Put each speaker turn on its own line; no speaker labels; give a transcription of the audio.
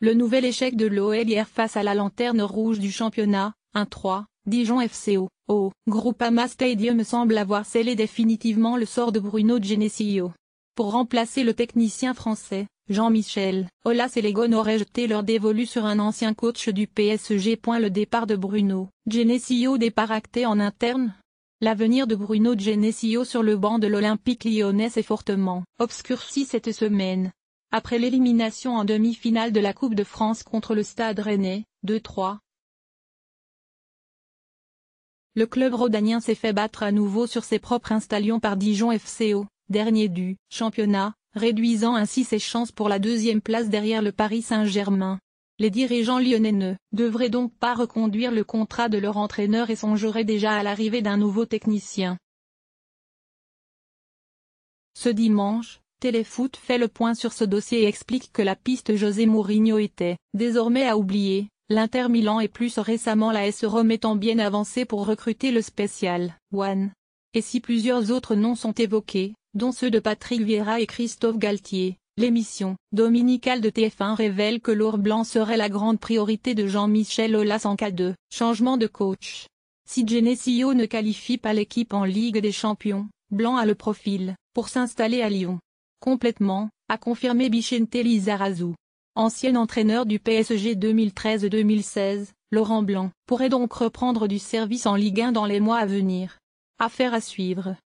Le nouvel échec de l'OL hier face à la lanterne rouge du championnat, 1-3, Dijon FCO, au Groupama Stadium semble avoir scellé définitivement le sort de Bruno Genesio. Pour remplacer le technicien français, Jean-Michel, Olas et Légon auraient jeté leur dévolu sur un ancien coach du PSG. Le départ de Bruno Genesio départ acté en interne L'avenir de Bruno Genesio sur le banc de l'Olympique lyonnais est fortement obscurci cette semaine, après l'élimination en demi-finale de la Coupe de France contre le Stade Rennais, 2-3. Le club rodanien s'est fait battre à nouveau sur ses propres installions par Dijon FCO, dernier du championnat, réduisant ainsi ses chances pour la deuxième place derrière le Paris Saint-Germain. Les dirigeants lyonnais ne devraient donc pas reconduire le contrat de leur entraîneur et songeraient déjà à l'arrivée d'un nouveau technicien. Ce dimanche, Téléfoot fait le point sur ce dossier et explique que la piste José Mourinho était désormais à oublier. L'Inter Milan et plus récemment la S e Rome étant bien avancée pour recruter le spécial One. Et si plusieurs autres noms sont évoqués, dont ceux de Patrick Vieira et Christophe Galtier, l'émission dominicale de TF1 révèle que l'or blanc serait la grande priorité de Jean-Michel Aulas en cas de changement de coach. Si Genesio ne qualifie pas l'équipe en Ligue des Champions, Blanc a le profil pour s'installer à Lyon. Complètement, a confirmé Bichente Lizarazu. Ancien entraîneur du PSG 2013-2016, Laurent Blanc pourrait donc reprendre du service en Ligue 1 dans les mois à venir. Affaire à suivre.